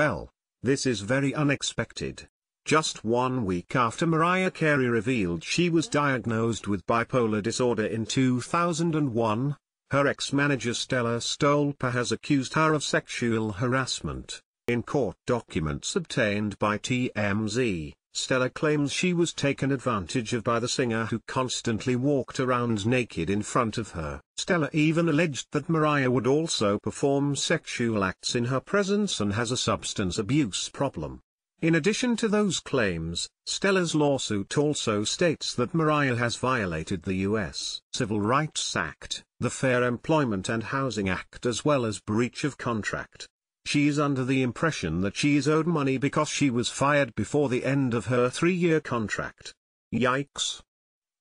well. This is very unexpected. Just one week after Mariah Carey revealed she was diagnosed with bipolar disorder in 2001, her ex-manager Stella Stolpa has accused her of sexual harassment. In court documents obtained by TMZ, Stella claims she was taken advantage of by the singer who constantly walked around naked in front of her. Stella even alleged that Mariah would also perform sexual acts in her presence and has a substance abuse problem. In addition to those claims, Stella's lawsuit also states that Mariah has violated the U.S. Civil Rights Act, the Fair Employment and Housing Act as well as breach of contract. She's under the impression that she's owed money because she was fired before the end of her three-year contract. Yikes.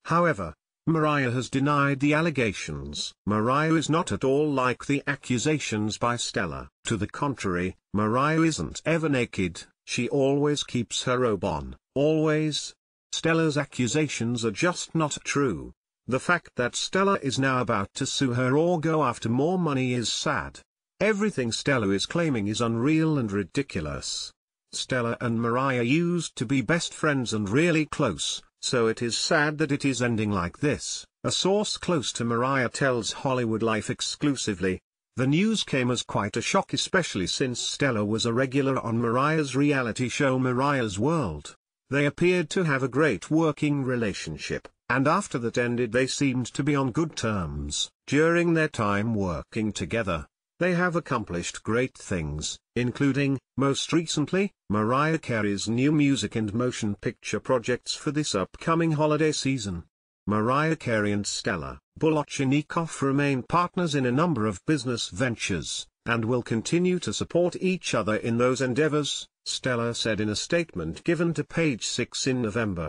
However, Mariah has denied the allegations. Mariah is not at all like the accusations by Stella. To the contrary, Mariah isn't ever naked, she always keeps her robe on, always. Stella's accusations are just not true. The fact that Stella is now about to sue her or go after more money is sad. Everything Stella is claiming is unreal and ridiculous. Stella and Mariah used to be best friends and really close, so it is sad that it is ending like this, a source close to Mariah tells Hollywood Life exclusively. The news came as quite a shock especially since Stella was a regular on Mariah's reality show Mariah's World. They appeared to have a great working relationship, and after that ended they seemed to be on good terms. During their time working together, they have accomplished great things, including, most recently, Mariah Carey's new music and motion picture projects for this upcoming holiday season. Mariah Carey and Stella Bolotchinikoff remain partners in a number of business ventures, and will continue to support each other in those endeavors, Stella said in a statement given to Page Six in November.